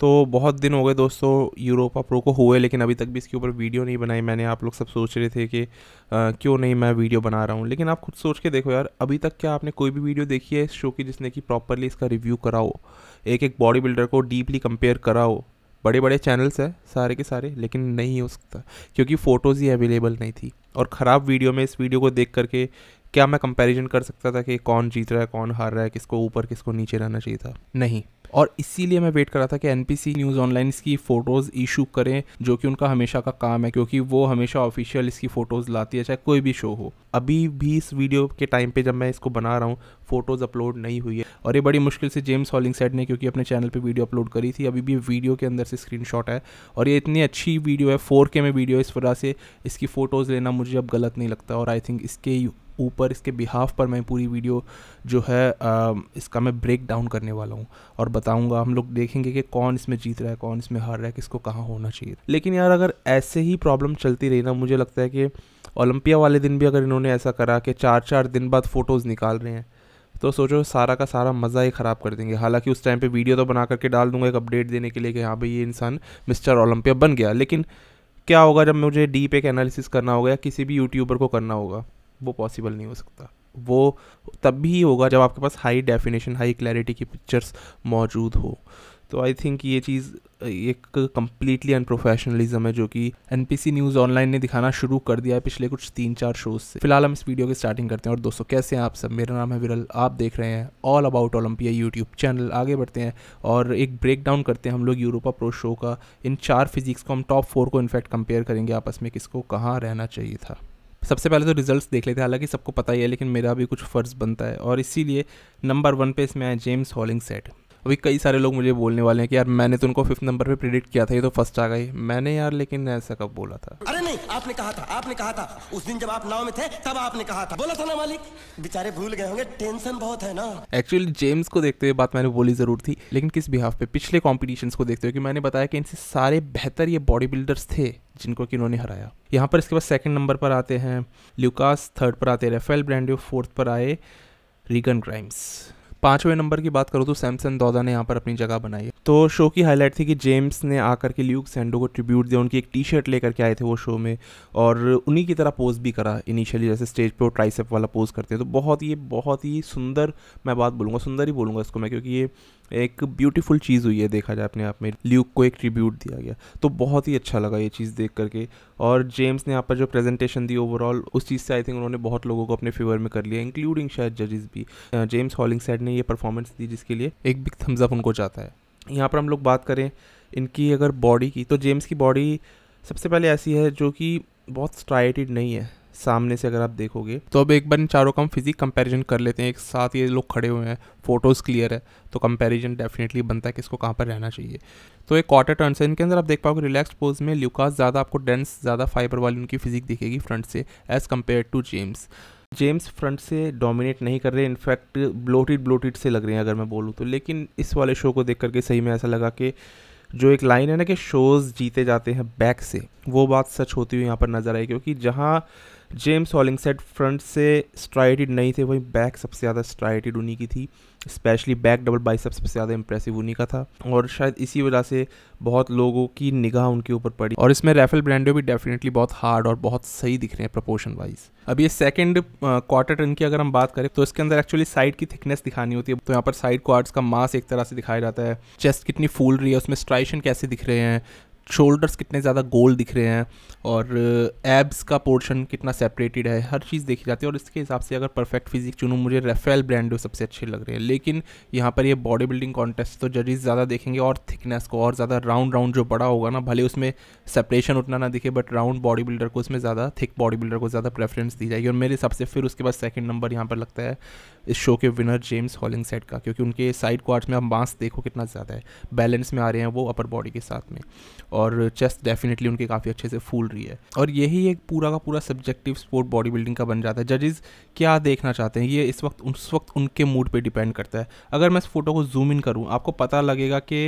तो बहुत दिन हो गए दोस्तों यूरोपा प्रो को हुए लेकिन अभी तक भी इसके ऊपर वीडियो नहीं बनाई मैंने आप लोग सब सोच रहे थे कि आ, क्यों नहीं मैं वीडियो बना रहा हूँ लेकिन आप खुद सोच के देखो यार अभी तक क्या आपने कोई भी वीडियो देखी है इस शो की जिसने कि प्रॉपरली इसका रिव्यू कराओ एक एक बॉडी बिल्डर को डीपली कंपेयर कराओ बड़े बड़े चैनल्स हैं सारे के सारे लेकिन नहीं हो सकता क्योंकि फ़ोटोज़ ही अवेलेबल नहीं थी और ख़राब वीडियो में इस वीडियो को देख करके क्या मैं कंपैरिजन कर सकता था कि कौन जीत रहा है कौन हार रहा है किसको ऊपर किसको नीचे रहना चाहिए था नहीं और इसीलिए मैं वेट कर रहा था कि एनपीसी न्यूज़ ऑनलाइन इसकी फ़ोटोज़ इशू करें जो कि उनका हमेशा का काम है क्योंकि वो हमेशा ऑफिशियल इसकी फ़ोटोज़ लाती है चाहे कोई भी शो हो अभी भी इस वीडियो के टाइम पे जब मैं इसको बना रहा हूँ फ़ोटोज़ अपलोड नहीं हुई है और ये बड़ी मुश्किल से जेम्स सेट ने क्योंकि अपने चैनल पर वीडियो अपलोड करी थी अभी भी वीडियो के अंदर से स्क्रीन है और ये इतनी अच्छी वीडियो है फोर में वीडियो इस वजह से इसकी फ़ोटोज़ लेना मुझे अब गलत नहीं लगता और आई थिंक इसके ऊपर इसके बिहाफ पर मैं पूरी वीडियो जो है आ, इसका मैं ब्रेक डाउन करने वाला हूँ और बताऊँगा हम लोग देखेंगे कि कौन इसमें जीत रहा है कौन इसमें हार रहा है किसको कहाँ होना चाहिए लेकिन यार अगर ऐसे ही प्रॉब्लम चलती रही ना मुझे लगता है कि ओलंपिया वाले दिन भी अगर इन्होंने ऐसा करा कि चार चार दिन बाद फ़ोटोज़ निकाल रहे हैं तो सोचो सारा का सारा मज़ा ही ख़राब कर देंगे हालांकि उस टाइम पे वीडियो तो बना करके डाल दूंगा एक अपडेट देने के लिए कि हाँ भाई ये इंसान मिस्टर ओलंपिया बन गया लेकिन क्या होगा जब मुझे डीप एक एनालिसिस करना होगा या किसी भी यूट्यूबर को करना होगा वो पॉसिबल नहीं हो सकता वो तब भी होगा जब आपके पास हाई डेफिनेशन हाई क्लैरिटी की पिक्चर्स मौजूद हो तो आई थिंक ये चीज़ एक कम्प्लीटली अनप्रोफेशनलिज्म है जो कि एन न्यूज़ ऑनलाइन ने दिखाना शुरू कर दिया है पिछले कुछ तीन चार शोज से फिलहाल हम इस वीडियो की स्टार्टिंग करते हैं और दोस्तों कैसे हैं आप सब मेरा नाम है विरल आप देख रहे हैं all about Olympia YouTube channel आगे बढ़ते हैं और एक ब्रेक डाउन करते हैं हम लोग यूरोपा प्रो शो का इन चार फिजिक्स को हम टॉप फोर को इनफैक्ट कंपेयर करेंगे आपस में किसको कहाँ रहना चाहिए था सबसे पहले तो रिजल्ट्स देख लेते हैं हालांकि सबको पता ही है लेकिन मेरा भी कुछ फ़र्ज़ बनता है और इसीलिए नंबर वन पे इसमें आया जेम्स हॉलिंग सेट अभी कई सारे लोग मुझे बोलने वाले हैं कि यार मैंने तो उनको फिफ्थ नंबर पे प्रिडिक्ट किया था ये तो फर्स्ट आ गई मैंने यार लेकिन ऐसा कब बोला था अरे नहीं आपने कहा था आपने कहा था उस दिन जब आप नाव में थे तब आपने कहा था बोला था ना मालिक बेचारे भूल गए होंगे टेंशन बहुत है ना एक्चुअली जेम्स को देखते हुए बात मैंने बोली जरूर थी लेकिन किस बिहाफ पे पिछले कॉम्पिटिशन को देखते हुए कि मैंने बताया कि इनसे सारे बेहतर ये बॉडी बिल्डर्स थे जिनको कि उन्होंने हराया यहाँ पर इसके बाद सेकंड नंबर पर आते हैं ल्यूकास थर्ड पर आते हैं रेफेल ब्रांडियो फोर्थ पर आए रिगन क्राइम्स पांचवें नंबर की बात करूँ तो सैमसन दौदा ने यहाँ पर अपनी जगह बनाई तो शो की हाईलाइट थी कि जेम्स ने आकर के ल्यूक सैंडो को ट्रिब्यूट दिया उनकी एक टी शर्ट लेकर के आए थे वो शो में और उन्हीं की तरह पोज भी करा इनिशियली जैसे स्टेज पर वो ट्राइसेप वाला पोज करते हैं तो बहुत ही बहुत ही सुंदर मैं बात बोलूँगा सुंदर ही बोलूँगा इसको मैं क्योंकि ये एक ब्यूटीफुल चीज़ हुई है देखा जाए अपने आप में ल्यूक को एक ट्रिब्यूट दिया गया तो बहुत ही अच्छा लगा ये चीज़ देख करके और जेम्स ने यहाँ पर जो प्रेजेंटेशन दी ओवरऑल उस चीज़ से आई थिंक उन्होंने बहुत लोगों को अपने फेवर में कर लिया इंक्लूडिंग शायद जजेस भी जेम्स सेड ने ये परफॉर्मेंस दी जिसके लिए एक बिग थम्स अप उनको जाता है यहाँ पर हम लोग बात करें इनकी अगर बॉडी की तो जेम्स की बॉडी सबसे पहले ऐसी है जो कि बहुत स्ट्राइटेड नहीं है सामने से अगर आप देखोगे तो अब एक बार इन चारों का हम फिजिक कंपैरिजन कर लेते हैं एक साथ ये लोग खड़े हुए हैं फोटोज़ क्लियर है तो कंपैरिजन डेफिनेटली बनता है कि इसको कहाँ पर रहना चाहिए तो एक क्वार्टर टर्न से इनके अंदर आप देख पाओगे रिलैक्स पोज में ल्यूकास ज़्यादा आपको डेंस ज़्यादा फाइबर वाली उनकी फिजिक दिखेगी फ्रंट से as compare to James James front से डोमिनेट नहीं कर रहे इनफैक्ट ब्लोटिड ब्लोटिड से लग रहे हैं अगर मैं बोलूँ तो लेकिन इस वाले शो को देख करके सही में ऐसा लगा कि जो एक लाइन है ना कि शोज़ जीते जाते हैं बैक से वो बात सच होती हुई यहाँ पर नज़र आई क्योंकि जहाँ जेम्स हॉलिंग सेट फ्रंट से स्ट्राइटेड नहीं थे वहीं बैक सबसे ज़्यादा स्ट्राइटेड उन्हीं की थी स्पेशली बैक डबल बाइसेप सबसे ज़्यादा इंप्रेसिव उन्हीं का था और शायद इसी वजह से बहुत लोगों की निगाह उनके ऊपर पड़ी और इसमें रैफल ब्रांडो भी डेफिनेटली बहुत हार्ड और बहुत सही दिख रहे हैं प्रपोर्शन वाइज अब ये सेकेंड क्वार्टर टन की अगर हम बात करें तो इसके अंदर एक्चुअली साइड की थिकनेस दिखानी होती है तो यहाँ पर साइड क्वार्ट्स का मास एक तरह से दिखाया जाता है चेस्ट कितनी फूल रही है उसमें स्ट्राइशन कैसे दिख रहे हैं शोल्डर्स कितने ज़्यादा गोल दिख रहे हैं और एब्स का पोर्शन कितना सेपरेटेड है हर चीज़ देखी जाती है और इसके हिसाब से अगर परफेक्ट फिजिक चुनूँ मुझे रेफेल ब्रांडो सबसे अच्छे लग रहे हैं लेकिन यहाँ पर ये बॉडी बिल्डिंग कॉन्टेस्ट तो जजेस ज़्यादा देखेंगे और थिकनेस को और ज़्यादा राउंड राउंड जो बड़ा होगा ना भले उसमें सेपरेशन उतना ना दिखे बट राउंड बॉडी बिल्डर को उसमें ज़्यादा थिक बॉडी बिल्डर को ज़्यादा प्रेफरेंस दी जाएगी और मेरे हिसाब से फिर उसके बाद सेकेंड नंबर यहाँ पर लगता है इस शो के विनर जेम्स हॉलिंग सेट का क्योंकि उनके साइड क्वार्ट्स में आप बांस देखो कितना ज़्यादा है बैलेंस में आ रहे हैं वो अपर बॉडी के साथ में और चेस्ट डेफिनेटली उनके काफ़ी अच्छे से फूल रही है और यही एक पूरा का पूरा सब्जेक्टिव स्पोर्ट बॉडी बिल्डिंग का बन जाता है जजेस क्या देखना चाहते हैं ये इस वक्त उस वक्त उनके मूड पर डिपेंड करता है अगर मैं इस फोटो को जूम इन करूँ आपको पता लगेगा कि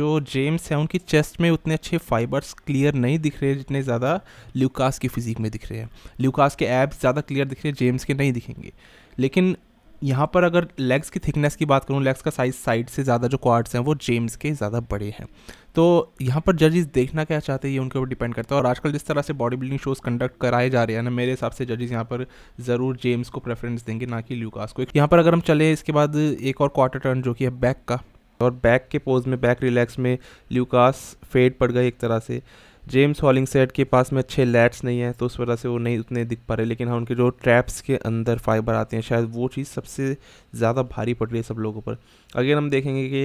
जो जेम्स हैं उनकी चेस्ट में उतने अच्छे फाइबर्स क्लियर नहीं दिख रहे जितने ज़्यादा ल्यूकास की फिजिक में दिख रहे हैं ल्यूकास के एब्स ज़्यादा क्लियर दिख रहे हैं जेम्स के नहीं दिखेंगे लेकिन यहाँ पर अगर लेग्स की थिकनेस की बात करूँ लेग्स का साइज साइड से ज़्यादा जो क्वार्ड्स हैं वो जेम्स के ज़्यादा बड़े हैं तो यहाँ पर जजेस देखना क्या चाहते हैं ये उनके ऊपर डिपेंड करता है और आजकल जिस तरह से बॉडी बिल्डिंग शोज़ कंडक्ट कराए जा रहे हैं ना मेरे हिसाब से जजेस यहाँ पर ज़रूर जेम्स को प्रेफरेंस देंगे ना कि ल्यूकास को यहाँ पर अगर हम चले इसके बाद एक और क्वार्टर टर्न जो कि है बैक का और बैक के पोज में बैक रिलैक्स में ल्यूकास फेड पड़ गए एक तरह से जेम्स हॉलिंग सेट के पास में अच्छे लैट्स नहीं है तो उस वजह से वो नहीं उतने दिख पा रहे लेकिन हाँ उनके जो ट्रैप्स के अंदर फाइबर आते हैं शायद वो चीज़ सबसे ज़्यादा भारी पड़ रही है सब लोगों पर अगेन हम देखेंगे कि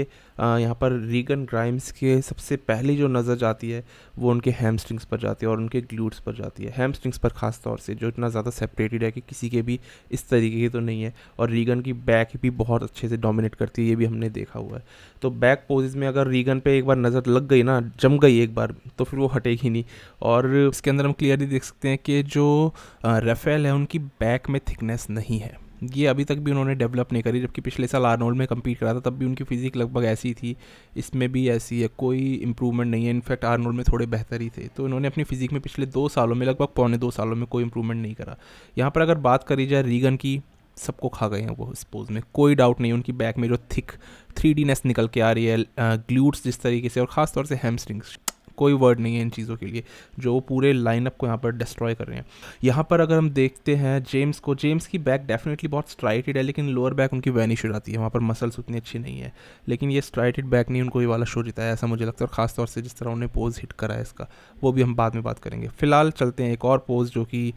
यहाँ पर रीगन ग्राइम्स के सबसे पहली जो नज़र जाती है वो उनके हैमस्ट्रिंग्स पर जाती है और उनके ग्लूट्स पर जाती है हैमस्ट्रिंग्स पर ख़ास तौर से जो इतना ज़्यादा सेपरेटेड है कि किसी के भी इस तरीके की तो नहीं है और रीगन की बैक भी बहुत अच्छे से डोमिनेट करती है ये भी हमने देखा हुआ है तो बैक पोजेज में अगर रीगन पर एक बार नज़र लग गई ना जम गई एक बार तो फिर वो हटेगी नहीं और इसके अंदर हम क्लियरली देख सकते हैं कि जो रेफेल है उनकी बैक में थिकनेस नहीं है ये अभी तक भी उन्होंने डेवलप नहीं करी जबकि पिछले साल आर्नोल्ड में कम्पीट करा था तब भी उनकी फ़िज़िक लगभग ऐसी थी इसमें भी ऐसी है कोई इंप्रूवमेंट नहीं है इनफैक्ट आर्नोल्ड में थोड़े बेहतर ही थे तो इन्होंने अपनी फ़िज़िक में पिछले दो सालों में लगभग पौने दो सालों में कोई इंप्रूवमेंट नहीं करा यहाँ पर अगर बात करी जाए रीगन की सबको खा गए हैं वो इस पोज में कोई डाउट नहीं उनकी बैक में जो थिक थ्री नेस निकल के आ रही है ग्लूट्स जिस तरीके से और ख़ासतौर से हेमस्ट्रिंग्स कोई वर्ड नहीं है इन चीज़ों के लिए जो पूरे लाइनअप को यहाँ पर डिस्ट्रॉय कर रहे हैं यहाँ पर अगर हम देखते हैं जेम्स को जेम्स की बैक डेफिनेटली बहुत स्ट्राइटेड है लेकिन लोअर बैक उनकी वैनिश हो जाती है वहाँ पर मसल्स उतनी अच्छी नहीं है लेकिन ये स्ट्राइटेड बैक नहीं उनको ये वाला शो जीता है ऐसा मुझे लगता है और ख़ासतौर से जिस तरह उन्हें पोज़ हिट करा है इसका वो भी हम बाद में बात करेंगे फ़िलहाल चलते हैं एक और पोज़ जो कि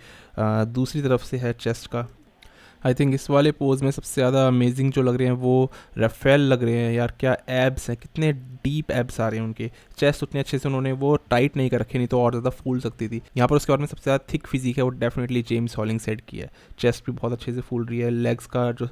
दूसरी तरफ से है चेस्ट का आई थिंक इस वाले पोज़ में सबसे ज़्यादा अमेजिंग जो लग रहे हैं वो रफेल लग रहे हैं यार क्या एब्स हैं कितने डीप एब्स आ रहे हैं उनके चेस्ट उतने अच्छे से उन्होंने वो टाइट नहीं कर रखे नहीं तो और ज़्यादा फूल सकती थी यहाँ पर उसके बाद में सबसे ज़्यादा थिक फिजिक है वो डेफिनेटली जेम्स हॉलिंग सेट की है चेस्ट भी बहुत अच्छे से फूल रही है लेग्स का जो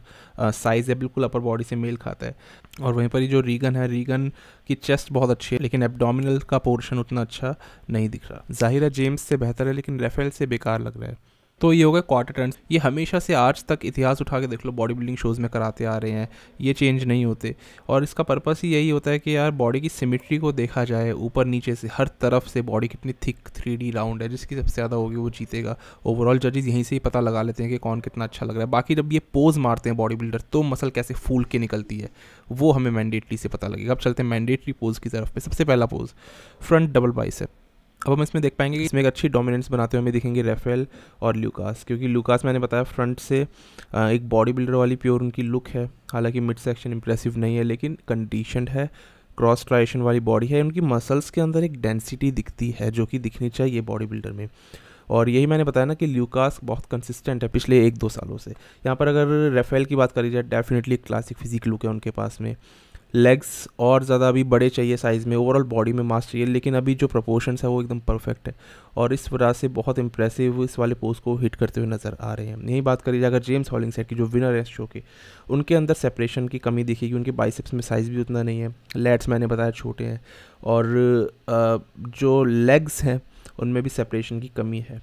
साइज़ है बिल्कुल अपर बॉडी से मेल खाता है और वहीं पर ही जो रीगन है रीगन की चेस्ट बहुत अच्छी है लेकिन एबडोमिनल का पोर्शन उतना अच्छा नहीं दिख रहा जाहिर है जेम्स से बेहतर है लेकिन रेफेल से बेकार लग रहा है तो ये हो गया क्वार्टर टर्न ये हमेशा से आज तक इतिहास उठा के देख लो बॉडी बिल्डिंग शोज़ में कराते आ रहे हैं ये चेंज नहीं होते और इसका पर्पस ही यही होता है कि यार बॉडी की सिमिट्री को देखा जाए ऊपर नीचे से हर तरफ से बॉडी कितनी थिक थ्री राउंड है जिसकी सबसे ज़्यादा होगी वो जीतेगा ओवरऑल जजेज यहीं से ही पता लगा लेते हैं कि कौन कितना अच्छा लग रहा है बाकी जब ये पोज मारते हैं बॉडी बिल्डर तो मसल कैसे फूल के निकलती है वो हमें मैंडेटरी से पता लगेगा अब चलते हैं मैंडेटरी पोज़ की तरफ पर सबसे पहला पोज़ फ्रंट डबल बाइसेप अब हम इसमें देख पाएंगे कि इसमें एक अच्छी डोमिनेंस बनाते हुए हमें दिखेंगे रेफेल और लूकास क्योंकि लूकास मैंने बताया फ्रंट से एक बॉडी बिल्डर वाली प्योर उनकी लुक है हालांकि मिड सेक्शन इंप्रेसिव नहीं है लेकिन कंडीशन है क्रॉस ट्राइशन वाली बॉडी है उनकी मसल्स के अंदर एक डेंसिटी दिखती है जो कि दिखनी चाहिए बॉडी बिल्डर में और यही मैंने बताया ना कि ल्यूकास बहुत कंसिस्टेंट है पिछले एक दो सालों से यहाँ पर अगर रेफेल की बात करी जाए डेफिनेटली क्लासिक फिजिक लुक है उनके पास में लेग्स और ज़्यादा अभी बड़े चाहिए साइज़ में ओवरऑल बॉडी में मास चाहिए लेकिन अभी जो प्रपोर्शन है वो एकदम परफेक्ट है और इस वजह से बहुत इंप्रेसिव इस वाले पोज को हिट करते हुए नज़र आ रहे हैं यही बात करी जाए अगर जेम्स हॉलिंग सेट की जो विनर है शो के उनके अंदर सेपरेशन की कमी दिखेगी उनके बाइसेप्स में साइज़ भी उतना नहीं है लेट्स मैंने बताया छोटे हैं और जो लेग्स हैं उनमें भी सेपरेशन की कमी है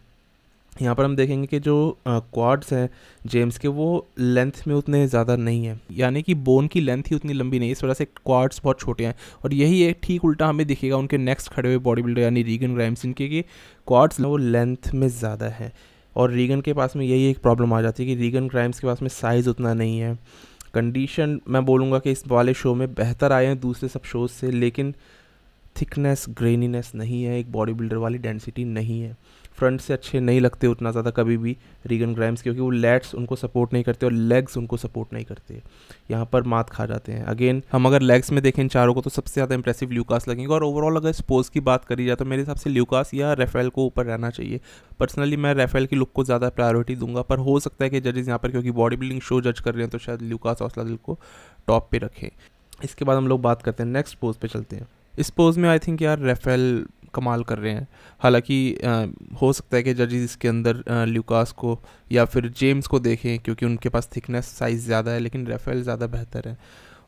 यहाँ पर हम देखेंगे कि जो क्वाड्स हैं जेम्स के वो लेंथ में उतने ज़्यादा नहीं है यानी कि बोन की लेंथ ही उतनी लंबी नहीं है इस वजह से क्वाड्स बहुत छोटे हैं और यही एक ठीक उल्टा हमें दिखेगा उनके नेक्स्ट खड़े हुए बॉडी बिल्डर यानी रीगन ग्राइम्स इनके कि क्वाड्स वो लेंथ में ज़्यादा है और रीगन के पास में यही एक प्रॉब्लम आ जाती है कि रीगन ग्राइम्स के पास में साइज़ उतना नहीं है कंडीशन मैं बोलूँगा कि इस वाले शो में बेहतर आए हैं दूसरे सब शोज़ से लेकिन थिकनेस ग्रेनीनेस नहीं है एक बॉडी बिल्डर वाली डेंसिटी नहीं है फ्रंट से अच्छे नहीं लगते उतना ज़्यादा कभी भी रीगन ग्राइम्स क्योंकि वो लेट्स उनको सपोर्ट नहीं करते और लेग्स उनको सपोर्ट नहीं करते यहाँ पर मात खा जाते हैं अगेन हम अगर लेग्स में देखें चारों को तो सबसे ज़्यादा इंप्रेसिव ल्यूकास लगेंगे और ओवरऑल अगर स्पोज की बात करी जाए तो मेरे हिसाब से ल्यूकास या रेफेल को ऊपर रहना चाहिए पर्सनली मैं रेफेल की लुक को ज़्यादा प्रायोरिटी दूंगा पर हो सकता है कि जजेज यहाँ पर क्योंकि बॉडी बिल्डिंग शो जज कर रहे हैं तो शायद ल्यूकास हौसला को टॉप पर रखें इसके बाद हम लोग बात करते हैं नेक्स्ट पोज पर चलते हैं इस पोज में आई थिंक यार रेफेल कमाल कर रहे हैं हालांकि हो सकता है कि जजेस इसके अंदर ल्यूकास को या फिर जेम्स को देखें क्योंकि उनके पास थिकनेस साइज़ ज़्यादा है लेकिन रेफेल ज़्यादा बेहतर है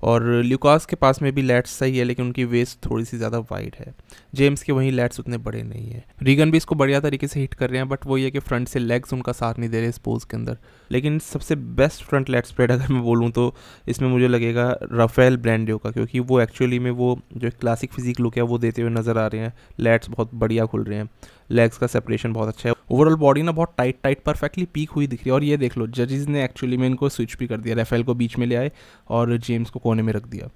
और ल्यूकास के पास में भी लैट्स सही है लेकिन उनकी वेस्ट थोड़ी सी ज़्यादा वाइड है जेम्स के वहीं लैट्स उतने बड़े नहीं है रीगन भी इसको बढ़िया तरीके से हिट कर रहे हैं बट वो ये कि फ्रंट से लेग्स उनका साथ नहीं दे रहे इस पोज के अंदर लेकिन सबसे बेस्ट फ्रंट लेट स्प्रेड अगर मैं बोलूँ तो इसमें मुझे लगेगा राफेल ब्रांडियो का क्योंकि वो एक्चुअली में वो जो क्लासिक फिजिक लुक है वो देते हुए नज़र आ रहे हैं लेट्स बहुत बढ़िया खुल रहे हैं लेग्स का सेपरेशन बहुत अच्छा है ओवरऑल बॉडी ना बहुत टाइट टाइट परफेक्टली पीक हुई दिख रही है और ये देख लो जजेज ने एक्चुअली में इनको स्विच भी कर दिया रेफेल को बीच में ले आए और जेम्स को कोने में रख दिया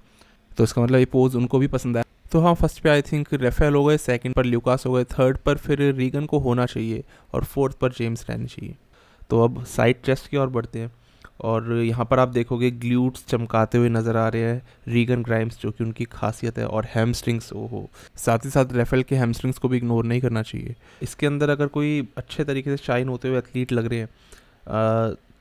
तो इसका मतलब ये पोज उनको भी पसंद आया तो हाँ फर्स्ट पे आई थिंक रेफेल हो गए सेकंड पर ल्यूकास हो गए थर्ड पर फिर रीगन को होना चाहिए और फोर्थ पर जेम्स रहना चाहिए तो अब साइड चेस्ट की ओर बढ़ते हैं और यहाँ पर आप देखोगे ग्लूट्स चमकाते हुए नज़र आ रहे हैं रीगन ग्राइम्स जो कि उनकी खासियत है और हैमस्ट्रिंग्स ओ हो साथ ही साथ रेफेल के हैमस्ट्रिंग्स को भी इग्नोर नहीं करना चाहिए इसके अंदर अगर कोई अच्छे तरीके से शाइन होते हुए एथलीट लग रहे हैं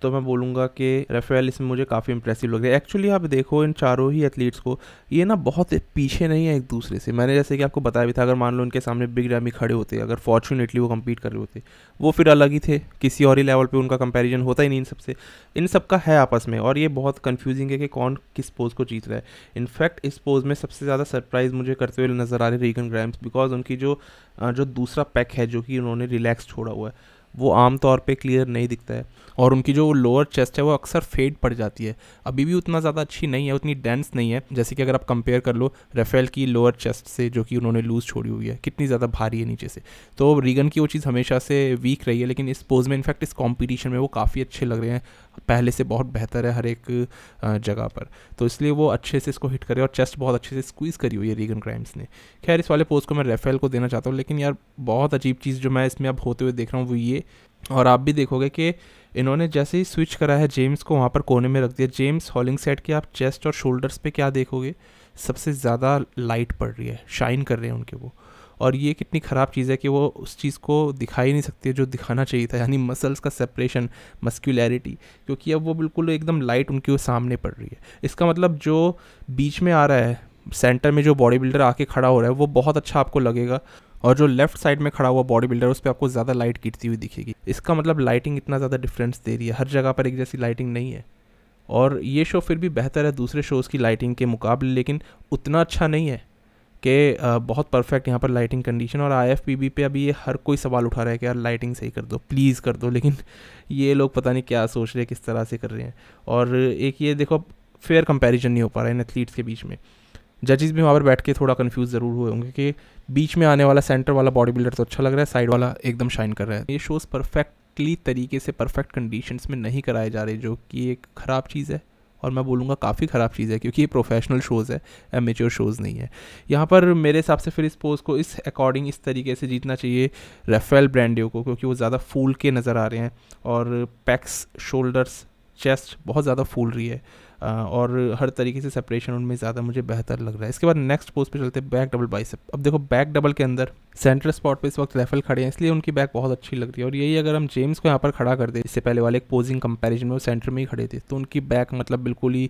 तो मैं बोलूँगा कि रफेल इसमें मुझे काफ़ी इंप्रेसिव लग रहा है एक्चुअली आप देखो इन चारों ही एथलीट्स को ये ना बहुत पीछे नहीं है एक दूसरे से मैंने जैसे कि आपको बताया भी था अगर मान लो इनके सामने बिग रैमी खड़े होते अगर फॉर्चुनेटली वो कम्पीट कर रहे होते वो फिर अलग ही थे किसी और ही लेवल पर उनका कंपेरिजन होता ही नहीं इन सबसे इन सब का है आपस में और ये बहुत कन्फ्यूजिंग है कि कौन किस पोज़ को जीत रहा है इनफैक्ट इस पोज़ में सबसे ज़्यादा सरप्राइज़ मुझे करते हुए नज़र आ रहे रीगन ग्राइम्स बिकॉज उनकी जो जो दूसरा पैक है जो कि उन्होंने रिलैक्स छोड़ा हुआ है वो आम तौर पे क्लियर नहीं दिखता है और उनकी जो लोअर चेस्ट है वो अक्सर फेड पड़ जाती है अभी भी उतना ज़्यादा अच्छी नहीं है उतनी डेंस नहीं है जैसे कि अगर आप कंपेयर कर लो रेफेल की लोअर चेस्ट से जो कि उन्होंने लूज़ छोड़ी हुई है कितनी ज़्यादा भारी है नीचे से तो रीगन की वो चीज़ हमेशा से वीक रही है लेकिन इस पोज में इनफैक्ट इस कॉम्पिटिशन में वो काफ़ी अच्छे लग रहे हैं पहले से बहुत बेहतर है हर एक जगह पर तो इसलिए वो अच्छे से इसको हिट करे और चेस्ट बहुत अच्छे से स्क्वीज़ करी हुई है रीगन क्राइम्स ने खैर इस वाले पोज को मैं रेफेल को देना चाहता हूँ लेकिन यार बहुत अजीब चीज़ जो मैं इसमें अब होते हुए देख रहा हूँ वो ये जाएंगे और आप भी देखोगे कि इन्होंने जैसे ही स्विच करा है जेम्स को वहाँ पर कोने में रख दिया जेम्स हॉलिंग सेट के आप चेस्ट और शोल्डर्स पे क्या देखोगे सबसे ज़्यादा लाइट पड़ रही है शाइन कर रहे हैं उनके वो और ये कितनी ख़राब चीज़ है कि वो उस चीज़ को दिखा ही नहीं सकती जो दिखाना चाहिए था यानी मसल्स का सेपरेशन मस्क्यूलैरिटी क्योंकि अब वो बिल्कुल एकदम लाइट उनके सामने पड़ रही है इसका मतलब जो बीच में आ रहा है सेंटर में जो बॉडी बिल्डर आके खड़ा हो रहा है वो बहुत अच्छा आपको लगेगा और जो लेफ्ट साइड में खड़ा हुआ बॉडी बिल्डर उस पर आपको ज़्यादा लाइट गिरती हुई दिखेगी इसका मतलब लाइटिंग इतना ज़्यादा डिफरेंस दे रही है हर जगह पर एक जैसी लाइटिंग नहीं है और ये शो फिर भी बेहतर है दूसरे शोज़ की लाइटिंग के मुकाबले लेकिन उतना अच्छा नहीं है कि बहुत परफेक्ट यहाँ पर लाइटिंग कंडीशन और आई एफ पी बी पे अभी ये हर कोई सवाल उठा रहा है कि यार लाइटिंग सही कर दो प्लीज़ कर दो लेकिन ये लोग पता नहीं क्या सोच रहे किस तरह से कर रहे हैं और एक ये देखो फेयर कंपैरिजन नहीं हो पा रहा है इन एथलीट्स के बीच में जजेस भी वहाँ पर बैठ के थोड़ा कन्फ्यूज ज़रूर हुए होंगे कि बीच में आने वाला सेंटर वाला बॉडी बिल्डर तो अच्छा लग रहा है साइड वाला एकदम शाइन कर रहा है ये शोज़ परफेक्टली तरीके से परफेक्ट कंडीशंस में नहीं कराए जा रहे जो कि एक ख़राब चीज़ है और मैं बोलूँगा काफ़ी ख़राब चीज़ है क्योंकि ये प्रोफेशनल शोज़ है एमेच्योर शोज़ नहीं है यहाँ पर मेरे हिसाब से फिर इस पोज़ को इस अकॉर्डिंग इस तरीके से जीतना चाहिए रेफेल ब्रांडियो को क्योंकि वो ज़्यादा फूल के नज़र आ रहे हैं और पैक्स शोल्डर्स चेस्ट बहुत ज़्यादा फूल रही है और हर तरीके से सेपरेशन उनमें ज़्यादा मुझे बेहतर लग रहा है इसके बाद नेक्स्ट पोज पे चलते हैं बैक डबल बाइसेप अब देखो बैक डबल के अंदर सेंट्रल स्पॉट पे इस वक्त लेफल खड़े हैं इसलिए उनकी बैक बहुत अच्छी लग रही है और यही अगर हम जेम्स को यहाँ पर खड़ा कर दे इससे पहले वाले एक पोजिंग कंपेरिजन में वो सेंटर में ही खड़े थे तो उनकी बैक मतलब बिल्कुल ही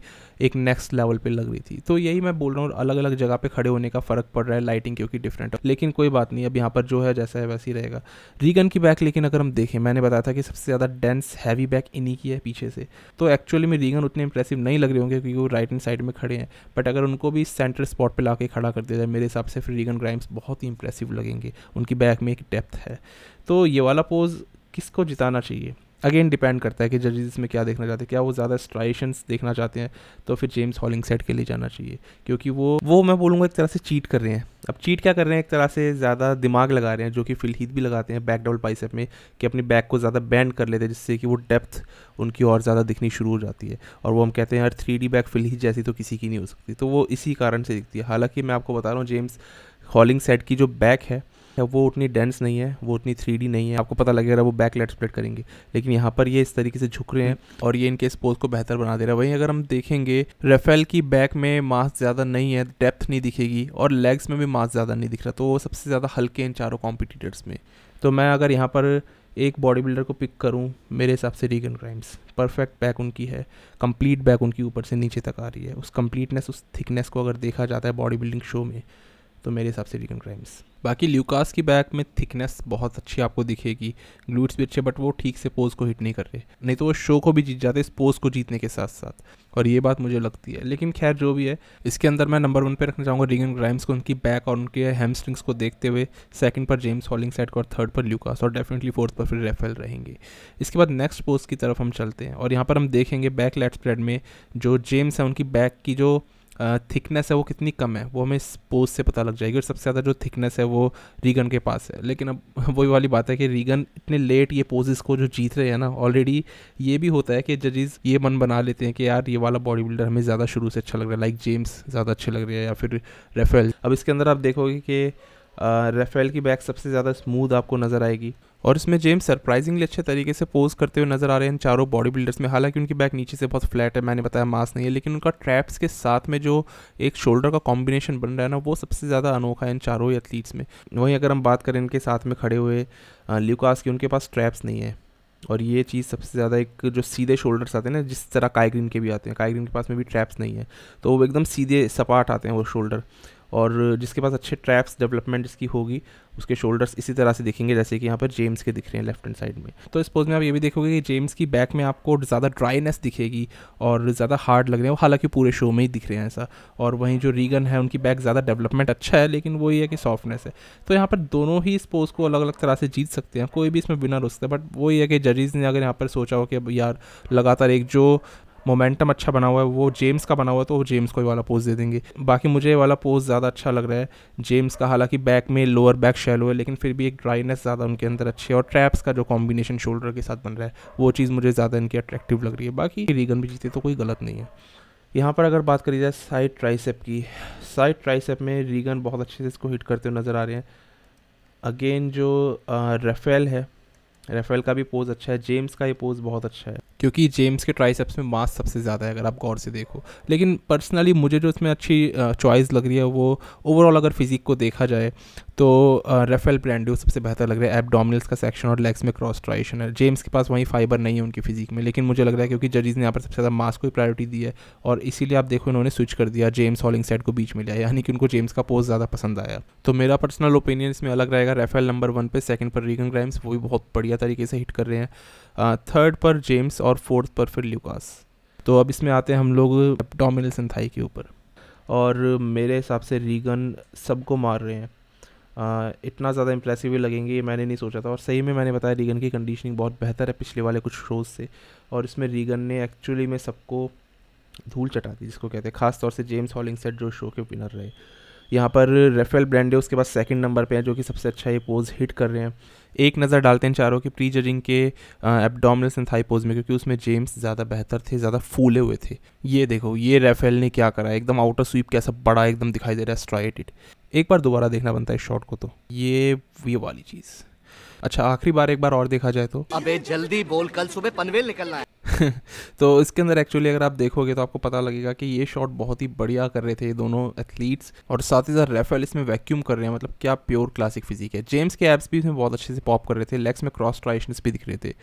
एक नेक्स्ट लेवल पर लग रही थी तो यही मैं बोल रहा हूँ अलग अलग जगह पर खड़े होने का फ़र्क पड़ रहा है लाइटिंग क्योंकि डिफरेंट है लेकिन कोई बात नहीं अब यहाँ पर जो है जैसा है वैसे ही रहेगा रीगन की बैक लेकिन अगर हम देखें मैंने बताया था कि सबसे ज़्यादा डेंस हैवी बैक इन्हीं की है पीछे से तो एक्चुअली में रीगन उतने इंप्रेसिव नहीं नहीं लग रहे होंगे क्योंकि वो राइट हैंड साइड में खड़े हैं बट अगर उनको भी सेंटर स्पॉट पर ला के खड़ा कर दिया जाए मेरे हिसाब से फिर रीगन ग्राइम्स बहुत ही इंप्रेसिव लगेंगे उनकी बैक में एक डेप्थ है तो ये वाला पोज़ किसको जिताना चाहिए अगेन डिपेंड करता है कि जजेज में क्या देखना चाहते हैं क्या वो ज़्यादा स्ट्राइशंस देखना चाहते हैं तो फिर जेम्स हॉलिंग सेट के लिए जाना चाहिए क्योंकि वो वो मैं बोलूँगा एक तरह से चीट कर रहे हैं अब चीट क्या कर रहे हैं एक तरह से ज़्यादा दिमाग लगा रहे हैं जो कि फिलहीद भी लगाते हैं बैक डबल पाइसेप में कि अपनी बैक को ज़्यादा बैंड कर लेते हैं जिससे कि वो डेप्थ उनकी और ज़्यादा दिखनी शुरू हो जाती है और वो हम कहते हैं यार थ्री डी बैक फिलहीद जैसी तो किसी की नहीं हो सकती तो वो इसी कारण से दिखती है हालाँकि मैं आपको बता रहा हूँ जेम्स हॉलिंग सेट की जो बैक है या वो उतनी डेंस नहीं है वो उतनी थ्री नहीं है आपको पता लगेगा वो बैक लेट स्प्लिट करेंगे लेकिन यहाँ पर ये इस तरीके से झुक रहे हैं हम्म। और ये इनके स्पोज को बेहतर बना दे रहा है वहीं अगर हम देखेंगे रेफेल की बैक में मास ज़्यादा नहीं है डेप्थ नहीं दिखेगी और लेग्स में भी मास ज़्यादा नहीं दिख रहा तो वो सबसे ज़्यादा हल्के इन चारों कॉम्पिटिटर्स में तो मैं अगर यहाँ पर एक बॉडी बिल्डर को पिक करूँ मेरे हिसाब से रीगन क्राइम्स परफेक्ट बैक उनकी है कंप्लीट बैक उनकी ऊपर से नीचे तक आ रही है उस कंप्लीटनेस उस थिकनेस को अगर देखा जाता है बॉडी बिल्डिंग शो में तो मेरे हिसाब से रिकन क्राइम्स बाकी ल्यूकास की बैक में थिकनेस बहुत अच्छी आपको दिखेगी ग्लूट्स भी अच्छे बट वो ठीक से पोज को हिट नहीं कर रहे नहीं तो वो शो को भी जीत जाते इस पोज को जीतने के साथ साथ और ये बात मुझे लगती है लेकिन खैर जो भी है इसके अंदर मैं नंबर वन पे रखना चाहूँगा रिगन ग्राइम्स को उनकी बैक और उनके हेमस्ट्रिंग्स को देखते हुए सेकंड पर जेम्स हॉलिंग सेट और थर्ड पर ल्यूकास और डेफिनेटली फोर्थ पर फिर रेफेल रहेंगे इसके बाद नेक्स्ट पोज़ की तरफ हम चलते हैं और यहाँ पर हम देखेंगे बैक लेट स्प्रेड में जो जेम्स है उनकी बैक की जो थिकनेस है वो कितनी कम है वो हमें इस पोज से पता लग जाएगी और सबसे ज़्यादा जो थिकनेस है वो रीगन के पास है लेकिन अब वही वाली बात है कि रीगन इतने लेट ये पोजेस को जो जीत रहे हैं ना ऑलरेडी ये भी होता है कि जजेस ये मन बना लेते हैं कि यार ये वाला बॉडी बिल्डर हमें ज़्यादा शुरू से अच्छा लग रहा है लाइक जेम्स ज़्यादा अच्छे लग रहे हैं या फिर रेफेल अब इसके अंदर आप देखोगे कि रेफेल की बैक सबसे ज़्यादा स्मूथ आपको नज़र आएगी और इसमें जेम्स सरप्राइजिंगली अच्छे तरीके से पोज करते हुए नजर आ रहे हैं इन चारों बॉडी बिल्डर्स में हालांकि उनकी बैक नीचे से बहुत फ्लैट है मैंने बताया मास नहीं है लेकिन उनका ट्रैप्स के साथ में जो एक शोल्डर का कॉम्बिनेशन बन रहा है ना वो सबसे ज़्यादा अनोखा है इन चारों एथलीट्स में वहीं अगर हम बात करें इनके साथ में खड़े हुए ल्यूकास की उनके पास ट्रैप्स नहीं है और ये चीज़ सबसे ज़्यादा एक जो सीधे शोल्डर्स आते हैं ना जिस तरह काइग्रीन के भी आते हैं काइग्रीन के पास में भी ट्रैप्स नहीं है तो वो एकदम सीधे सपाट आते हैं वो शोल्डर और जिसके पास अच्छे ट्रैप्स डेवलपमेंट इसकी होगी उसके शोल्डर्स इसी तरह से दिखेंगे जैसे कि यहाँ पर जेम्स के दिख रहे हैं लेफ्ट हैंड साइड में तो इस पोज में आप ये भी देखोगे कि जेम्स की बैक में आपको ज़्यादा ड्राइनेस दिखेगी और ज़्यादा हार्ड लग रहे हैं हालांकि पूरे शो में ही दिख रहे हैं ऐसा और वहीं जो रीगन है उनकी बैक ज़्यादा डेवलपमेंट अच्छा है लेकिन वो ये है कि सॉफ्टनेस है तो यहाँ पर दोनों ही इस पोज को अलग अलग तरह से जीत सकते हैं कोई भी इसमें विनर हो सकता है बट वो ये है कि जजेज़ ने अगर यहाँ पर सोचा हो कि अब यार लगातार एक जो मोमेंटम अच्छा बना हुआ है वो जेम्स का बना हुआ है तो वो जेम्स को ही वाला पोज दे देंगे बाकी मुझे ये वाला पोज ज़्यादा अच्छा लग रहा है जेम्स का हालांकि बैक में लोअर बैक शैलो है लेकिन फिर भी एक ड्राइनेस ज़्यादा उनके अंदर अच्छी है और ट्रैप्स का जो कॉम्बिनेशन शोल्डर के साथ बन रहा है वो चीज़ मुझे ज़्यादा इनकी अट्रैक्टिव लग रही है बाकी रीगन भी जीते तो कोई गलत नहीं है यहाँ पर अगर बात करी जाए साइड ट्राइसेप की साइड ट्राइसेप में रीगन बहुत अच्छे से इसको हिट करते हुए नज़र आ रहे हैं अगेन जो रफेल है रेफेल का भी पोज अच्छा है जेम्स का ये पोज बहुत अच्छा है क्योंकि जेम्स के ट्राइसेप्स में मास सबसे ज़्यादा है अगर आप गौर से देखो लेकिन पर्सनली मुझे जो इसमें अच्छी चॉइस लग रही है वो ओवरऑल अगर फिजिक को देखा जाए तो रेफेल प्लैंडू सबसे बेहतर लग रहा है एबडोमिनल्स का सेक्शन और लेग्स में क्रॉस ट्राइशन है जेम्स के पास वहीं फाइबर नहीं है उनकी फिजिक में लेकिन मुझे लग रहा है क्योंकि जजीज ने यहाँ पर सबसे ज़्यादा मास को ही प्रायोरिटी दी है और इसीलिए आप देखो इन्होंने स्विच कर दिया जेम्स हॉलिंग सेट को बीच में लिया यानी कि उनको जेम्स का पोस्ट ज़्यादा पसंद आया तो मेरा पर्सनल ओपिनियन इसमें अलग रहेगा रेफेल नंबर वन पर सेकंड पर रीगन ग्राइम्स वो भी बहुत बढ़िया तरीके से हिट कर रहे हैं थर्ड पर जेम्स और फोर्थ पर फिर ल्यूकास तो अब इसमें आते हैं हम लोग डोमिनल थाई के ऊपर और मेरे हिसाब से रीगन सबको मार रहे हैं इतना ज़्यादा इंप्रेसिव भी लगेंगे ये मैंने नहीं सोचा था और सही में मैंने बताया रीगन की कंडीशनिंग बहुत बेहतर है पिछले वाले कुछ शोज़ से और इसमें रीगन ने एक्चुअली में सबको धूल चटा दी जिसको कहते हैं खास तौर से जेम्स हॉलिंग सेट जो शो के विनर रहे यहाँ पर रेफेल ब्रांडे उसके बाद सेकंड नंबर पे हैं जो कि सबसे अच्छा ये पोज हिट कर रहे हैं एक नज़र डालते हैं चारों के प्री जजिंग के एबडोमिनल एंड थाई पोज में क्योंकि उसमें जेम्स ज़्यादा बेहतर थे ज़्यादा फूले हुए थे ये देखो ये रेफेल ने क्या करा एकदम आउटर स्वीप कैसा बड़ा एकदम दिखाई दे रहा है स्ट्राइट इट एक बार दोबारा देखना बनता है इस शॉट को तो ये ये वाली चीज़ अच्छा आखिरी बार एक बार और देखा जाए तो अबे जल्दी बोल कल सुबह पनवेल निकलना है तो इसके अंदर एक्चुअली अगर आप देखोगे तो आपको पता लगेगा कि ये शॉट बहुत ही बढ़िया कर रहे थे ये दोनों एथलीट्स और साथ ही साथ रेफेल इसमें वैक्यूम कर रहे हैं मतलब क्या प्योर क्लासिक फिजिक है जेम्स के एप्स भी इसमें बहुत अच्छे से पॉप कर रहे थे लेग्स में क्रॉस ट्राइशन भी दिख रहे थे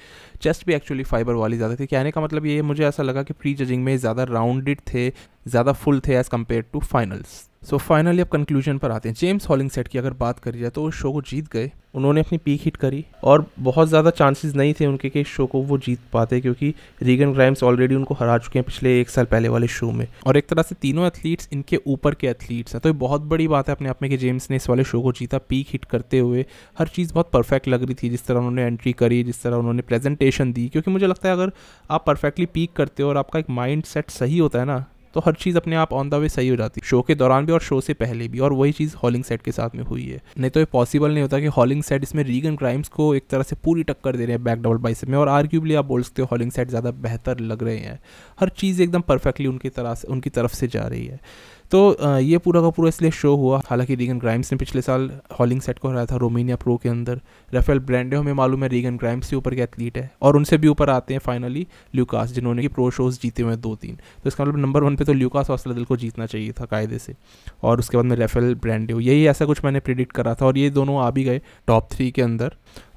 चेस्ट भी एक्चुअली फाइबर वाली ज़्यादा थी कहने का मतलब ये मुझे ऐसा लगा कि प्री जजिंग में ज़्यादा राउंडेड थे ज़्यादा फुल थे as compare to finals so finally अब कंक्लूजन पर आते हैं जेम्स हॉलिंग सेट की अगर बात करी जाए तो वो शो को जीत गए उन्होंने अपनी पीक हिट करी और बहुत ज़्यादा चांसेस नहीं थे उनके कि इस शो को वो जीत पाते क्योंकि रीगन ग्राइम्स ऑलरेडी उनको हरा चुके हैं पिछले एक साल पहले वाले शो में और एक तरह से तीनों एथलीट्स इनके ऊपर के एथलीट्स हैं तो ये बहुत बड़ी बात है अपने आप में कि जेम्स ने इस वाले शो को जीता पीक हिट करते हुए हर चीज़ बहुत परफेक्ट लग रही थी जिस तरह उन्होंने एंट्री करी जिस तरह उन्होंने प्रेजेंटेशन दी क्योंकि मुझे लगता है अगर आप परफेक्टली पीक करते हो और आपका एक माइंड सेट सही होता है ना तो हर चीज़ अपने आप ऑन द वे सही हो जाती है शो के दौरान भी और शो से पहले भी और वही चीज़ हॉलिंग सेट के साथ में हुई है नहीं तो ये पॉसिबल नहीं होता कि हॉलिंग सेट इसमें रीगन क्राइम्स को एक तरह से पूरी टक्कर दे रहे हैं बैक डबल बाइस में और आर्ग्यूबली आप बोल सकते हो हॉलिंग सेट ज़्यादा बेहतर लग रहे हैं हर चीज़ एकदम परफेक्टली उनकी तरह से उनकी तरफ से जा रही है तो ये पूरा का पूरा इसलिए शो हुआ हालांकि रीगन ग्राइम्स ने पिछले साल हॉलिंग सेट को हराया था रोमेनिया प्रो के अंदर रफेल ब्रांडे हमें मालूम है रीगन ग्राइम्स के ऊपर के एथलीट है और उनसे भी ऊपर आते हैं फाइनली ल्यूकास जिन्होंने कि प्रो शोज जीते हुए दो तीन तो इसका मतलब नंबर वन पे तो ल्यूकास और दिल को जीतना चाहिए था कायदे से और उसके बाद में रेफेल ब्रांडे यही ऐसा कुछ मैंने प्रिडिक्ट करा था और ये दोनों आ भी गए टॉप थ्री के अंदर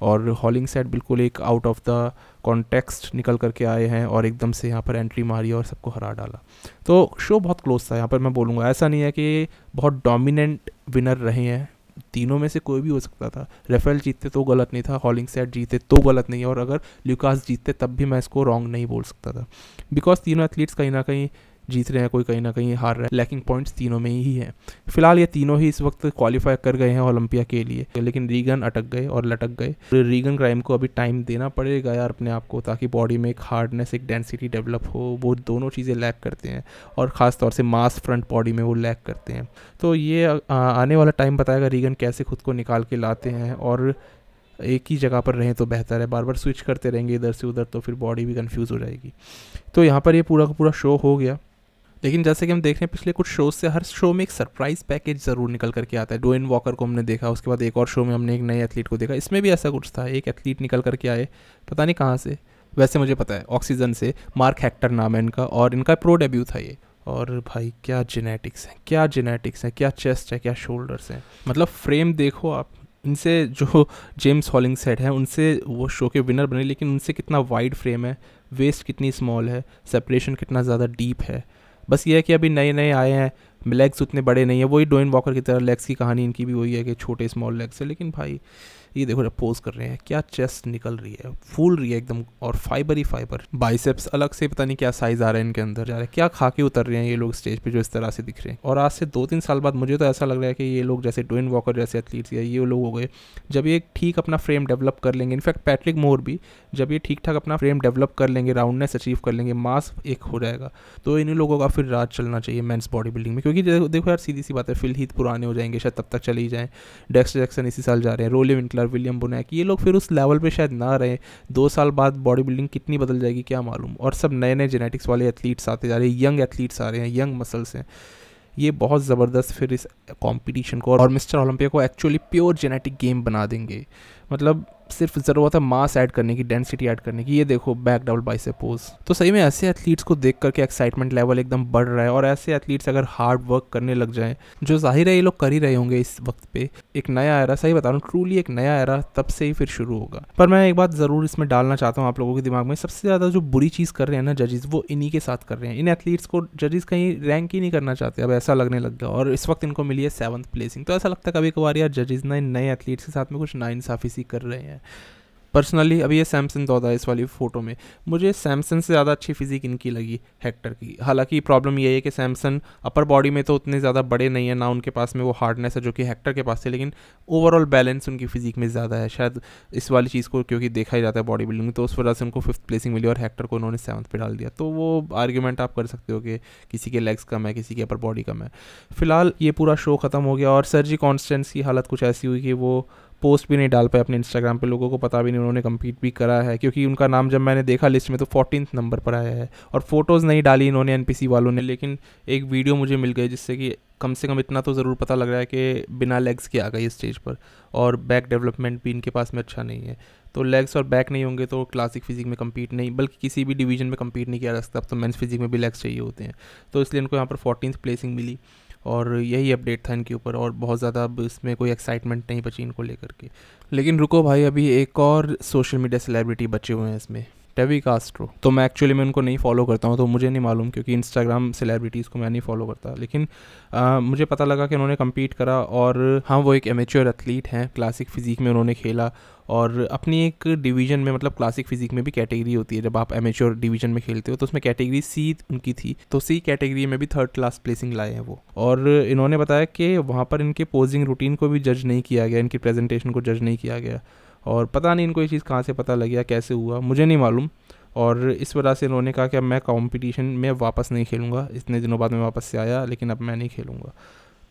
और हॉलिंग सेट बिल्कुल एक आउट ऑफ द कॉन्टेक्स्ट निकल करके आए हैं और एकदम से यहाँ पर एंट्री मारी और सबको हरा डाला तो शो बहुत क्लोज था यहाँ पर मैं बोलूँगा ऐसा नहीं है कि बहुत डोमिनेंट विनर रहे हैं तीनों में से कोई भी हो सकता था रेफेल जीतते तो गलत नहीं था हॉलिंग सेट जीते तो गलत नहीं है और अगर ल्यूकास जीतते तब भी मैं इसको रॉन्ग नहीं बोल सकता था बिकॉज तीनों एथलीट्स कहीं ना कहीं जीत रहे हैं कोई कहीं ना कहीं हार रहा है लैकिंग पॉइंट्स तीनों में ही हैं फिलहाल ये तीनों ही इस वक्त क्वालिफाई कर गए हैं ओलंपिया के लिए लेकिन रीगन अटक गए और लटक गए रीगन क्राइम को अभी टाइम देना पड़ेगा यार अपने आप को ताकि बॉडी में एक हार्डनेस एक डेंसिटी डेवलप हो वो दोनों चीज़ें लैक करते हैं और ख़ास तौर से मास फ्रंट बॉडी में वो लैक करते हैं तो ये आने वाला टाइम बताएगा रीगन कैसे खुद को निकाल के लाते हैं और एक ही जगह पर रहें तो बेहतर है बार बार स्विच करते रहेंगे इधर से उधर तो फिर बॉडी भी कंफ्यूज हो जाएगी तो यहाँ पर ये पूरा का पूरा शो हो गया लेकिन जैसे कि हम देख रहे हैं पिछले कुछ शोज से हर शो में एक सरप्राइज पैकेज ज़रूर निकल करके आता है डोइन वॉकर को हमने देखा उसके बाद एक और शो में हमने एक नए एथलीट को देखा इसमें भी ऐसा कुछ था एक एथलीट निकल करके आए पता नहीं कहाँ से वैसे मुझे पता है ऑक्सीजन से मार्क हैक्टर नाम है इनका और इनका प्रो डेब्यू था ये और भाई क्या जेनेटिक्स हैं क्या जेनेटिक्स हैं क्या चेस्ट है क्या शोल्डर्स हैं मतलब फ्रेम देखो आप इनसे जो जेम्स हॉलिंग सेट हैं उनसे वो शो के विनर बने लेकिन उनसे कितना वाइड फ्रेम है वेस्ट कितनी स्मॉल है सेपरेशन कितना ज़्यादा डीप है बस ये है कि अभी नए नए आए हैं लेग्स उतने बड़े नहीं है वही डोइन वॉकर की तरह लेग्स की कहानी इनकी भी वही है कि छोटे स्मॉल लेग्स है लेकिन भाई ये देखो जब पोज कर रहे हैं क्या चेस्ट निकल रही है फूल रही है एकदम और फाइबर ही फाइबर बाइसेप्स अलग से पता नहीं क्या साइज आ रहा है इनके अंदर जा रहा है क्या खा के उतर रहे हैं ये लोग स्टेज पे जो इस तरह से दिख रहे हैं और आज से दो तीन साल बाद मुझे तो ऐसा लग रहा है कि ये लोग जैसे डोइन वॉकर जैसे एथलीट्स या ये लोग हो गए जब ये ठीक अपना फ्रेम डेवलप कर लेंगे इनफैक्ट पैट्रिक मोर भी जब ये ठीक ठाक अपना फ्रेम डेवलप कर लेंगे राउंडनेस अचीव कर लेंगे मास एक हो जाएगा तो इन्हीं लोगों का फिर राज चलना चाहिए मेन्स बॉडी बिल्डिंग में क्योंकि देखो यार सीधी सी बात है फिल ही पुराने हो जाएंगे शायद तब तक चले ही जाएँ डेक्स जैक्सन इसी साल जा रहे हैं रोलिव बटलर विलियम बुनैक ये लोग फिर उस लेवल पे शायद ना रहे दो साल बाद बॉडी बिल्डिंग कितनी बदल जाएगी क्या मालूम और सब नए नए जेनेटिक्स वाले एथलीट्स आते जा रहे हैं यंग एथलीट्स आ रहे हैं यंग मसल्स हैं ये बहुत ज़बरदस्त फिर इस कॉम्पिटिशन को और मिस्टर ओलंपिया को एक्चुअली प्योर जेनेटिक गेम बना देंगे मतलब सिर्फ ज़रूरत है मास ऐड करने की डेंसिटी ऐड करने की ये देखो back double biceps pose तो सही में ऐसे एथलीट्स को देख करके एक्साइटमेंट लेवल एकदम बढ़ रहा है और ऐसे एथलीट्स अगर हार्ड वर्क करने लग जाएं जो जाहिर है ये लोग कर ही रहे होंगे इस वक्त पे एक नया एरा सही बता रहा हूँ ट्रूली एक नया एरा तब से ही फिर शुरू होगा पर मैं एक बात ज़रूर इसमें डालना चाहता हूँ आप लोगों के दिमाग में सबसे ज़्यादा जो बुरी चीज़ कर रहे हैं ना जजेस वो इन्हीं के साथ कर रहे हैं इन एथलीट्स को जजेस कहीं रैंक ही नहीं करना चाहते अब ऐसा लगने लग गया और इस वक्त इनको मिली है सेवन्थ प्लेसिंग तो ऐसा लगता है कभी कभार यार जजेस ना इन नए एथलीट्स के साथ में कुछ नाइंसाफ़ी सी कर रहे हैं है पर्सनली अभी ये सैमसन दौदा इस वाली फ़ोटो में मुझे सैमसन से ज़्यादा अच्छी फिजिक इनकी लगी हेक्टर की हालांकि प्रॉब्लम ये है कि सैमसन अपर बॉडी में तो उतने ज़्यादा बड़े नहीं है ना उनके पास में वो हार्डनेस है जो कि हेक्टर के पास थे लेकिन ओवरऑल बैलेंस उनकी फिजिक में ज़्यादा है शायद इस वाली चीज़ को क्योंकि देखा ही जाता है बॉडी बिल्डिंग तो उस वजह से उनको फिफ्थ प्लेसिंग मिली और हेक्टर को उन्होंने सेवन्थ पर डाल दिया तो वो आर्ग्यूमेंट आप कर सकते हो कि किसी के लेग्स कम है किसी की अपर बॉडी कम है फिलहाल ये पूरा शो ख़त्म हो गया और सर जी कॉन्स्टेंस की हालत कुछ ऐसी हुई कि वो पोस्ट भी नहीं डाल पाए अपने इंस्टाग्राम पे लोगों को पता भी नहीं उन्होंने कम्पीट भी करा है क्योंकि उनका नाम जब मैंने देखा लिस्ट में तो फोर्टीन नंबर पर आया है और फ़ोटोज़ नहीं डाली इन्होंने एन वालों ने लेकिन एक वीडियो मुझे मिल गई जिससे कि कम से कम इतना तो ज़रूर पता लग रहा है कि बिना लेग्स के आ गई स्टेज पर और बैक डेवलपमेंट भी इनके पास में अच्छा नहीं है तो लेग्स और बैक नहीं होंगे तो क्लासिक फिजिक में कम्पीट नहीं बल्कि किसी भी डिवीजन में कम्पीट नहीं किया जा सकता अब तो मेंस फिजिक में भी लेग्स चाहिए होते हैं तो इसलिए इनको यहाँ पर फोर्टीन प्लेसिंग मिली और यही अपडेट था इनके ऊपर और बहुत ज़्यादा अब इसमें कोई एक्साइटमेंट नहीं बची इनको लेकर के लेकिन रुको भाई अभी एक और सोशल मीडिया सेलिब्रिटी बचे हुए हैं इसमें टेवी कास्ट्रो तो मैं एक्चुअली मैं उनको नहीं फॉलो करता हूँ तो मुझे नहीं मालूम क्योंकि इंस्टाग्राम सेलिब्रिटीज़ को मैं नहीं फॉलो करता लेकिन आ, मुझे पता लगा कि उन्होंने कम्पीट करा और हाँ वो एक एमेच्योर एथलीट हैं क्लासिक फिजिक में उन्होंने खेला और अपनी एक डिवीजन में मतलब क्लासिक फिजिक में भी कैटेगरी होती है जब आप एमेच्योर डिवीजन में खेलते हो तो उसमें कैटेगरी सी उनकी थी तो सी कैटेगरी में भी थर्ड क्लास प्लेसिंग लाए हैं वो और इन्होंने बताया कि वहाँ पर इनके पोजिंग रूटीन को भी जज नहीं किया गया इनकी प्रेजेंटेशन को जज नहीं किया गया और पता नहीं इनको ये चीज़ कहाँ से पता लग गया कैसे हुआ मुझे नहीं मालूम और इस वजह से इन्होंने कहा कि अब मैं कंपटीशन में वापस नहीं खेलूँगा इतने दिनों बाद मैं वापस से आया लेकिन अब मैं नहीं खेलूँगा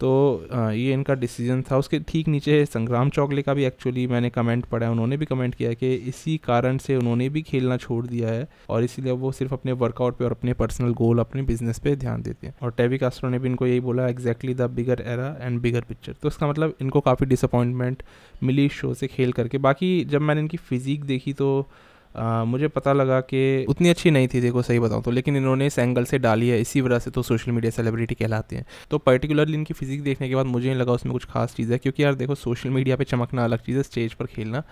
तो ये इनका डिसीजन था उसके ठीक नीचे संग्राम चौकले का भी एक्चुअली मैंने कमेंट पढ़ा है उन्होंने भी कमेंट किया कि इसी कारण से उन्होंने भी खेलना छोड़ दिया है और इसीलिए वो सिर्फ अपने वर्कआउट पे और अपने पर्सनल गोल अपने बिजनेस पे ध्यान देते हैं और टेवी कास्ट्रो ने भी इनको यही बोला exactly the bigger era and bigger picture तो इसका मतलब इनको काफ़ी डिसअपॉइंटमेंट मिली शो से खेल करके बाकी जब मैंने इनकी फिजिक देखी तो आ, मुझे पता लगा कि उतनी अच्छी नहीं थी देखो सही बताऊँ तो लेकिन इन्होंने इस एंगल से डाली है इसी वजह से तो सोशल मीडिया सेलिब्रिटी कहलाते हैं तो पर्टिकुलरली इनकी फिजिक देखने के बाद मुझे नहीं लगा उसमें कुछ खास चीज़ है क्योंकि यार देखो सोशल मीडिया पर चमकना अलग चीज़ है स्टेज पर खेलना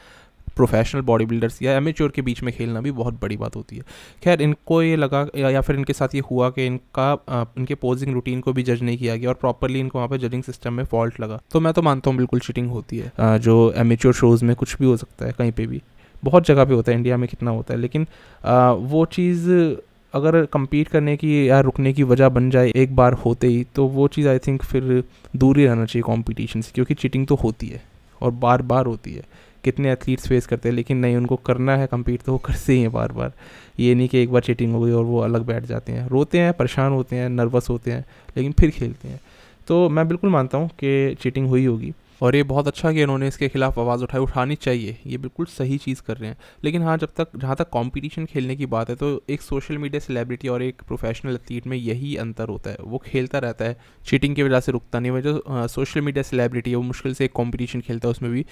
प्रोफेशनल बॉडी बिल्डर्स या एमेच्योर के बीच में खेलना भी बहुत बड़ी बात होती है खैर इनको ये लगा या फिर इनके साथ ये हुआ कि इनका इनके पोजिंग रूटीन को भी जज नहीं किया गया और प्रॉपरली इनको वहाँ पे जजिंग सिस्टम में फॉल्ट लगा तो मैं तो मानता हूँ बिल्कुल चीटिंग होती है जो एमेच्योर शोज़ में कुछ भी हो सकता है कहीं पर भी बहुत जगह पे होता है इंडिया में कितना होता है लेकिन आ, वो चीज़ अगर कम्पीट करने की या रुकने की वजह बन जाए एक बार होते ही तो वो चीज़ आई थिंक फिर दूर ही रहना चाहिए कॉम्पिटिशन से क्योंकि चीटिंग तो होती है और बार बार होती है कितने एथलीट्स फेस करते हैं लेकिन नहीं उनको करना है कम्पीट तो वो करते ही हैं बार बार ये नहीं कि एक बार चीटिंग हो गई और वो अलग बैठ जाते हैं रोते हैं परेशान होते हैं नर्वस होते हैं लेकिन फिर खेलते हैं तो मैं बिल्कुल मानता हूँ कि चीटिंग हुई होगी और ये बहुत अच्छा कि इन्होंने इसके खिलाफ आवाज़ उठाई उठानी चाहिए ये बिल्कुल सही चीज़ कर रहे हैं लेकिन हाँ जब तक जहाँ तक कंपटीशन खेलने की बात है तो एक सोशल मीडिया सेलिब्रिटी और एक प्रोफेशनल एथलीट में यही अंतर होता है वो खेलता रहता है चीटिंग की वजह से रुकता नहीं वह जो सोशल मीडिया सेलिब्रिटी है वो मुश्किल से एक कॉम्पिटिशन खेलता है उसमें भी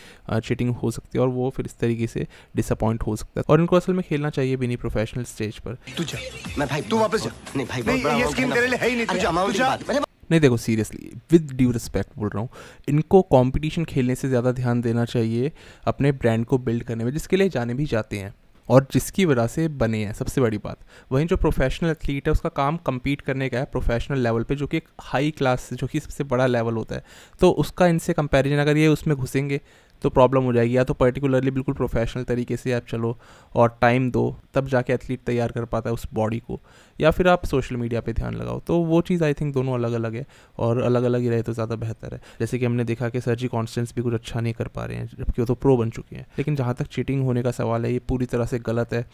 चीटिंग हो सकती है और वो फिर इस तरीके से डिसअपॉइंट हो सकता है और इनको असल में खेलना चाहिए भी नहीं प्रोफेशनल स्टेज पर तू जा मैं भाई तू वापस जा नहीं भाई ये स्कीम तेरे लिए है ही नहीं नहीं देखो सीरियसली विद ड्यू रिस्पेक्ट बोल रहा हूँ इनको कंपटीशन खेलने से ज़्यादा ध्यान देना चाहिए अपने ब्रांड को बिल्ड करने में जिसके लिए जाने भी जाते हैं और जिसकी वजह से बने हैं सबसे बड़ी बात वहीं जो प्रोफेशनल एथलीट है उसका काम कम्पीट करने का है प्रोफेशनल लेवल पे जो कि एक हाई क्लास जो कि सबसे बड़ा लेवल होता है तो उसका इनसे कंपैरिजन अगर ये उसमें घुसेंगे तो प्रॉब्लम हो जाएगी या तो पर्टिकुलरली बिल्कुल प्रोफेशनल तरीके से आप चलो और टाइम दो तब जाके एथलीट तैयार कर पाता है उस बॉडी को या फिर आप सोशल मीडिया पे ध्यान लगाओ तो वो चीज़ आई थिंक दोनों अलग अलग है और अलग अलग ही रहे तो ज़्यादा बेहतर है जैसे कि हमने देखा कि सर जी कॉन्स्टेंस भी कुछ अच्छा नहीं कर पा रहे हैं जबकि वो तो प्रो बन चुके हैं लेकिन जहाँ तक चीटिंग होने का सवाल है ये पूरी तरह से गलत है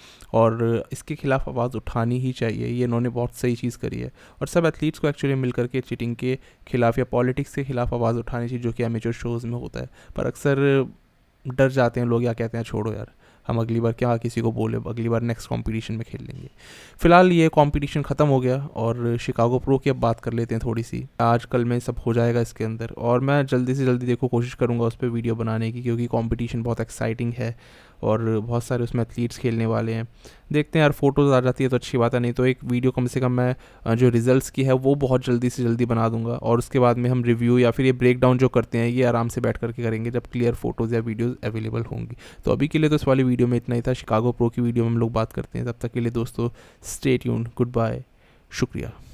और इसके खिलाफ आवाज़ उठानी ही चाहिए ये इन्होंने बहुत सही चीज़ करी है और सब एथलीट्स को एक्चुअली मिल करके चीटिंग के खिलाफ या पॉलिटिक्स के खिलाफ आवाज़ उठानी चाहिए जो कि जो शोज़ में होता है पर अक्सर डर जाते हैं लोग या कहते हैं छोड़ो यार हम अगली बार क्या किसी को बोले अगली बार नेक्स्ट कॉम्पिटिशन में खेल लेंगे फिलहाल ये कॉम्पिटिशन ख़त्म हो गया और शिकागो प्रो की अब बात कर लेते हैं थोड़ी सी आज कल में सब हो जाएगा इसके अंदर और मैं जल्दी से जल्दी देखो कोशिश करूँगा उस पर वीडियो बनाने की क्योंकि कॉम्पिटिशन बहुत एक्साइटिंग है और बहुत सारे उसमें एथलीट्स खेलने वाले हैं देखते हैं यार फोटोज़ आ जाती है तो अच्छी बात है नहीं तो एक वीडियो कम से कम मैं जो रिजल्ट्स की है वो बहुत जल्दी से जल्दी बना दूंगा और उसके बाद में हम रिव्यू या फिर ये ब्रेक डाउन जो करते हैं ये आराम से बैठ करके करेंगे जब क्लियर फोटोज़ या वीडियोज़ अवेलेबल होंगी तो अभी के लिए तो इस वाली वीडियो में इतना ही था शिकागो प्रो की वीडियो में हम लोग बात करते हैं तब तक के लिए दोस्तों स्टेट यून गुड बाय शुक्रिया